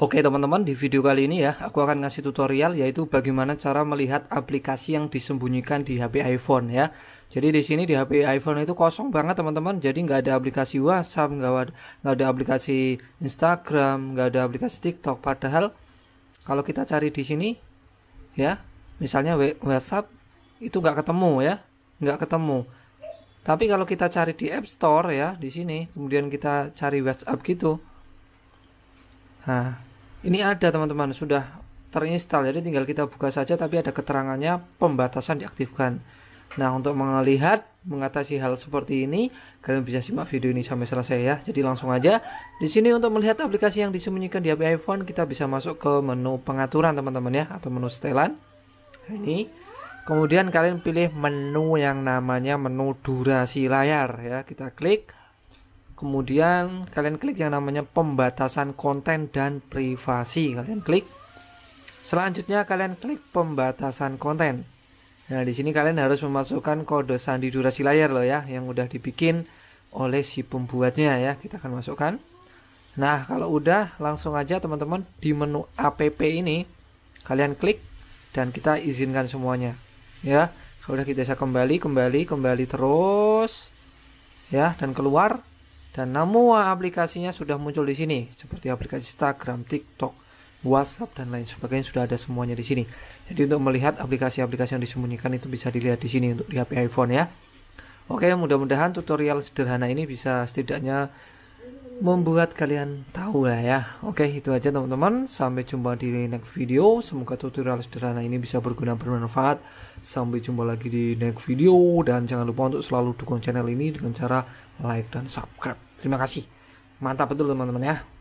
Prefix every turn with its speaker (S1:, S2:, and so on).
S1: Oke teman-teman, di video kali ini ya, aku akan ngasih tutorial yaitu bagaimana cara melihat aplikasi yang disembunyikan di HP iPhone ya. Jadi di sini di HP iPhone itu kosong banget teman-teman, jadi nggak ada aplikasi WhatsApp, nggak ada aplikasi Instagram, nggak ada aplikasi TikTok. Padahal kalau kita cari di sini, ya, misalnya WhatsApp itu nggak ketemu ya, nggak ketemu. Tapi kalau kita cari di App Store ya, di sini, kemudian kita cari WhatsApp gitu. Nah, ini ada teman-teman, sudah terinstall jadi tinggal kita buka saja tapi ada keterangannya pembatasan diaktifkan. Nah, untuk melihat mengatasi hal seperti ini, kalian bisa simak video ini sampai selesai ya. Jadi langsung aja. Di sini untuk melihat aplikasi yang disembunyikan di HP iPhone, kita bisa masuk ke menu pengaturan teman-teman ya atau menu setelan. Nah, ini. Kemudian kalian pilih menu yang namanya menu durasi layar ya. Kita klik kemudian kalian klik yang namanya pembatasan konten dan privasi kalian klik selanjutnya kalian klik pembatasan konten nah di sini kalian harus memasukkan kode sandi durasi layar loh ya yang udah dibikin oleh si pembuatnya ya kita akan masukkan nah kalau udah langsung aja teman-teman di menu app ini kalian klik dan kita izinkan semuanya ya sudah kita bisa kembali kembali kembali terus ya dan keluar dan semua aplikasinya sudah muncul di sini, seperti aplikasi Instagram, TikTok, WhatsApp dan lain sebagainya sudah ada semuanya di sini. Jadi untuk melihat aplikasi-aplikasi yang disembunyikan itu bisa dilihat di sini untuk di HP iPhone ya. Oke, mudah-mudahan tutorial sederhana ini bisa setidaknya membuat kalian tahu lah ya. Oke, itu aja teman-teman. Sampai jumpa di next video. Semoga tutorial sederhana ini bisa berguna bermanfaat. Sampai jumpa lagi di next video dan jangan lupa untuk selalu dukung channel ini dengan cara like dan subscribe. Terima kasih. Mantap betul teman-teman ya.